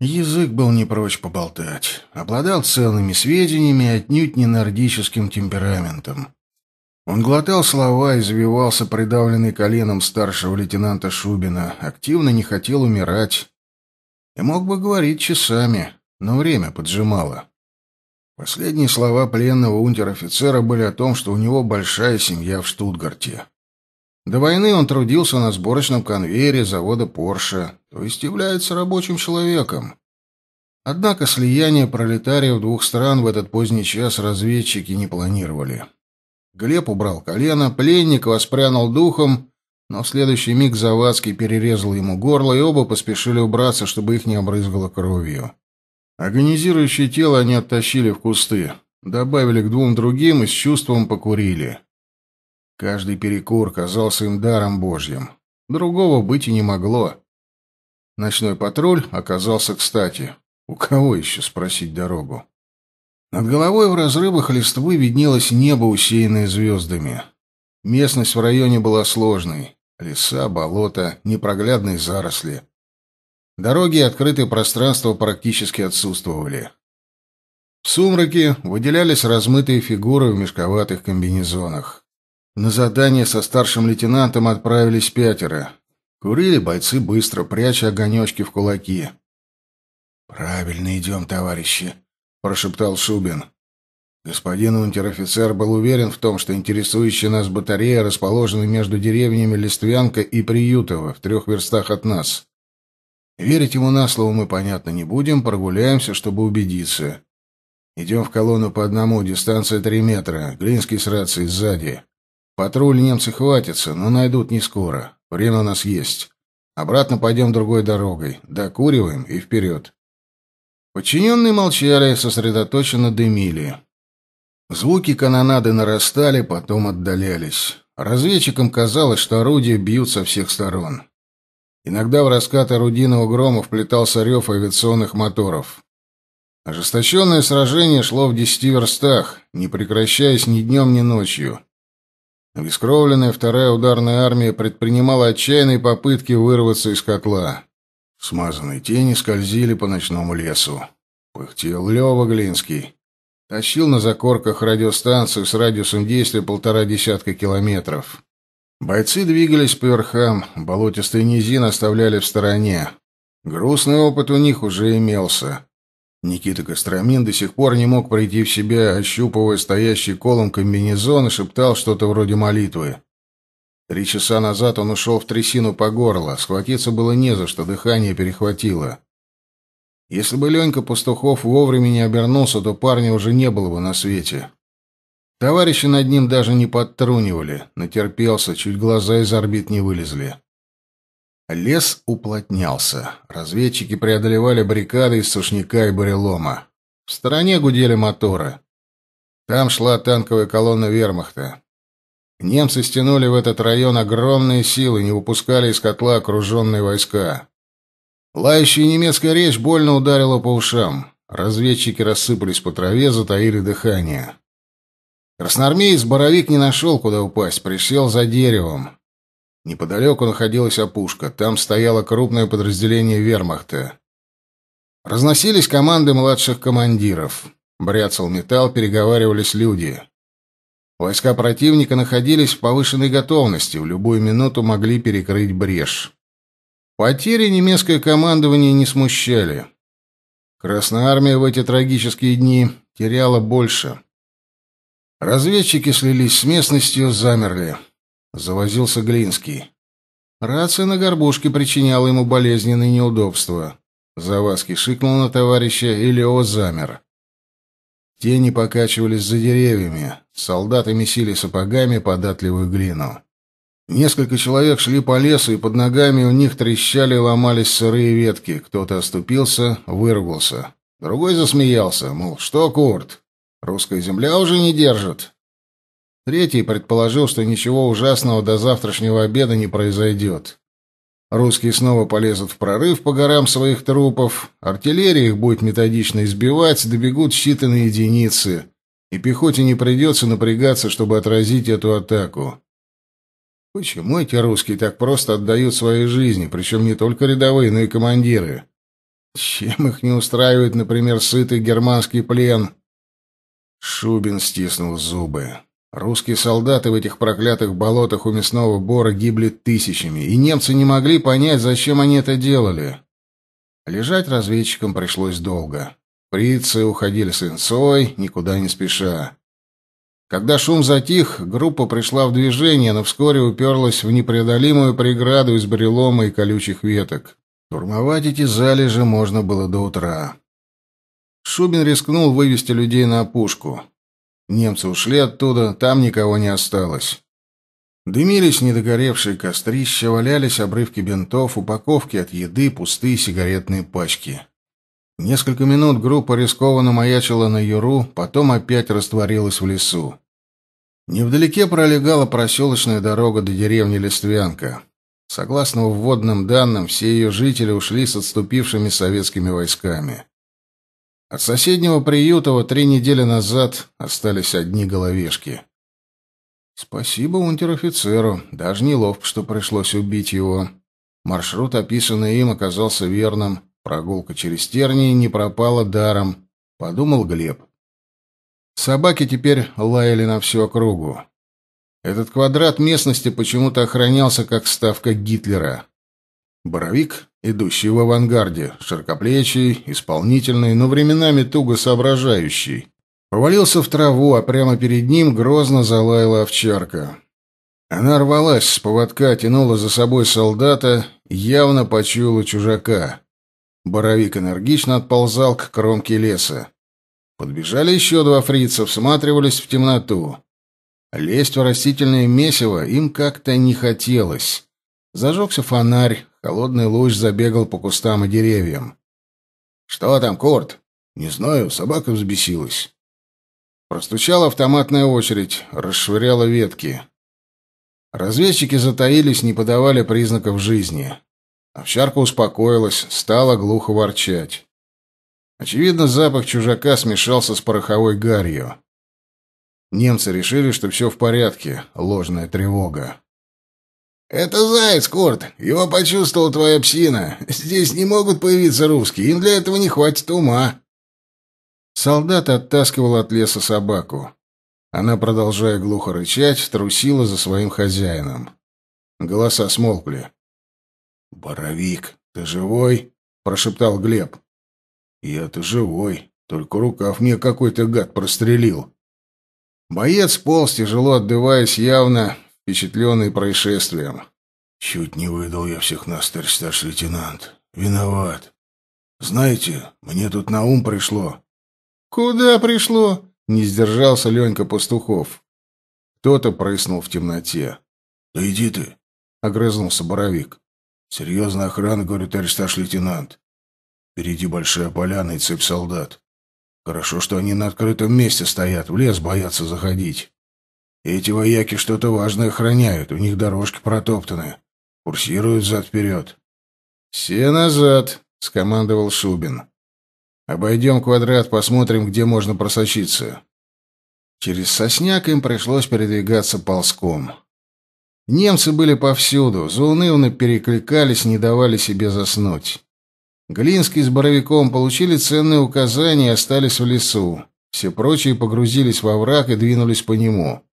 Язык был не прочь поболтать. Обладал ценными сведениями и отнюдь не нордическим темпераментом. Он глотал слова, и извивался придавленный коленом старшего лейтенанта Шубина, активно не хотел умирать. И мог бы говорить часами, но время поджимало. Последние слова пленного унтер-офицера были о том, что у него большая семья в Штутгарте. До войны он трудился на сборочном конвейере завода Porsche, то есть является рабочим человеком. Однако слияние пролетариев двух стран в этот поздний час разведчики не планировали. Глеб убрал колено, пленник воспрянул духом, но в следующий миг Завадский перерезал ему горло, и оба поспешили убраться, чтобы их не обрызгало кровью. Агонизирующее тело они оттащили в кусты, добавили к двум другим и с чувством покурили. Каждый перекур казался им даром божьим. Другого быть и не могло. Ночной патруль оказался кстати. У кого еще спросить дорогу? Над головой в разрывах листвы виднелось небо, усеянное звездами. Местность в районе была сложной. Леса, болота, непроглядные заросли. Дороги и открытые пространства практически отсутствовали. В сумраке выделялись размытые фигуры в мешковатых комбинезонах. На задание со старшим лейтенантом отправились пятеро. Курили бойцы быстро, пряча огонечки в кулаки. «Правильно идем, товарищи», — прошептал Шубин. Господин унтер-офицер был уверен в том, что интересующая нас батарея расположена между деревнями Листвянка и Приютово, в трех верстах от нас. Верить ему на слово мы, понятно, не будем, прогуляемся, чтобы убедиться. Идем в колонну по одному, дистанция три метра, Глинский с рацией сзади. Патруль немцы хватится, но найдут не скоро. Время у нас есть. Обратно пойдем другой дорогой. Докуриваем и вперед. Подчиненные молчали, сосредоточенно дымили. Звуки канонады нарастали, потом отдалялись. Разведчикам казалось, что орудия бьют со всех сторон. Иногда в раскат орудийного грома вплетался рев авиационных моторов. Ожесточенное сражение шло в десяти верстах, не прекращаясь ни днем, ни ночью. Обескровленная вторая ударная армия предпринимала отчаянные попытки вырваться из котла. Смазанные тени скользили по ночному лесу. Пыхтел Лёва Глинский. Тащил на закорках радиостанцию с радиусом действия полтора десятка километров. Бойцы двигались по верхам, болотистый низин оставляли в стороне. Грустный опыт у них уже имелся. Никита Костромин до сих пор не мог пройти в себя, ощупывая стоящий колом комбинезон и шептал что-то вроде молитвы. Три часа назад он ушел в трясину по горло, схватиться было не за что, дыхание перехватило. Если бы Ленька Пастухов вовремя не обернулся, то парня уже не было бы на свете. Товарищи над ним даже не подтрунивали, натерпелся, чуть глаза из орбит не вылезли. Лес уплотнялся. Разведчики преодолевали баррикады из сушняка и бурелома. В стороне гудели моторы. Там шла танковая колонна вермахта. Немцы стянули в этот район огромные силы, не выпускали из котла окруженные войска. Лающая немецкая речь больно ударила по ушам. Разведчики рассыпались по траве, затаили дыхание. Красноармеец Боровик не нашел, куда упасть, присел за деревом. Неподалеку находилась опушка. Там стояло крупное подразделение вермахта. Разносились команды младших командиров. Бряцал металл, переговаривались люди. Войска противника находились в повышенной готовности, в любую минуту могли перекрыть брешь. Потери немецкое командование не смущали. Красная армия в эти трагические дни теряла больше. Разведчики слились с местностью, замерли. Завозился Глинский. Рация на горбушке причиняла ему болезненные неудобства. Заваски шикнул на товарища, и Лео замер. Тени покачивались за деревьями, солдаты месили сапогами податливую глину. Несколько человек шли по лесу, и под ногами у них трещали и ломались сырые ветки. Кто-то оступился, выругался. Другой засмеялся, мол, что, Курт, русская земля уже не держит. Третий предположил, что ничего ужасного до завтрашнего обеда не произойдет. Русские снова полезут в прорыв по горам своих трупов, артиллерия их будет методично избивать, добегут считанные единицы, и пехоте не придется напрягаться, чтобы отразить эту атаку. Почему эти русские так просто отдают свои жизни, причем не только рядовые, но и командиры? Чем их не устраивает, например, сытый германский плен? Шубин стиснул зубы. Русские солдаты в этих проклятых болотах у мясного бора гибли тысячами, и немцы не могли понять, зачем они это делали. Лежать разведчикам пришлось долго. Прицы уходили с инцой, никуда не спеша. Когда шум затих, группа пришла в движение, но вскоре уперлась в непреодолимую преграду из брелома и колючих веток. Турмовать эти залежи можно было до утра. Шубин рискнул вывести людей на опушку. Немцы ушли оттуда, там никого не осталось. Дымились недогоревшие кострища, валялись обрывки бинтов, упаковки от еды, пустые сигаретные пачки. Несколько минут группа рискованно маячила на Юру, потом опять растворилась в лесу. Невдалеке пролегала проселочная дорога до деревни Листвянка. Согласно вводным данным, все ее жители ушли с отступившими советскими войсками. От соседнего Приютова три недели назад остались одни головешки. Спасибо унтер-офицеру, даже неловко, что пришлось убить его. Маршрут, описанный им, оказался верным. Прогулка через тернии не пропала даром, подумал Глеб. Собаки теперь лаяли на всю округу. Этот квадрат местности почему-то охранялся как ставка Гитлера. Боровик идущий в авангарде, широкоплечий, исполнительный, но временами туго соображающий. Повалился в траву, а прямо перед ним грозно залаяла овчарка. Она рвалась с поводка, тянула за собой солдата, явно почуяла чужака. Боровик энергично отползал к кромке леса. Подбежали еще два фрица, всматривались в темноту. Лезть в растительное месиво им как-то не хотелось. Зажегся фонарь, холодный луч забегал по кустам и деревьям. «Что там, Корт?» «Не знаю, собака взбесилась». Простучала автоматная очередь, расшвыряла ветки. Разведчики затаились, не подавали признаков жизни. Овчарка успокоилась, стала глухо ворчать. Очевидно, запах чужака смешался с пороховой гарью. Немцы решили, что все в порядке, ложная тревога. «Это заяц, Корт. Его почувствовала твоя псина. Здесь не могут появиться русские. Им для этого не хватит ума». Солдат оттаскивал от леса собаку. Она, продолжая глухо рычать, трусила за своим хозяином. Голоса смолкли. «Боровик, ты живой?» — прошептал Глеб. «Я-то живой, только рукав мне какой-то гад прострелил». Боец полз, тяжело отдуваясь явно, впечатленный происшествием. «Чуть не выдал я всех нас, старый старший лейтенант. Виноват. Знаете, мне тут на ум пришло». «Куда пришло?» — не сдержался Ленька Пастухов. Кто-то прыснул в темноте. «Да иди ты!» — огрызнулся Боровик. «Серьезная охрана, — говорит старший лейтенант. Впереди большая поляна и цепь солдат. Хорошо, что они на открытом месте стоят, в лес боятся заходить». Эти вояки что-то важное охраняют, у них дорожки протоптаны. Курсируют зад-вперед. «Все назад!» — скомандовал Шубин. «Обойдем квадрат, посмотрим, где можно просочиться». Через сосняк им пришлось передвигаться ползком. Немцы были повсюду, заунывно перекликались, не давали себе заснуть. Глинский с Боровиком получили ценные указания и остались в лесу. Все прочие погрузились во враг и двинулись по нему.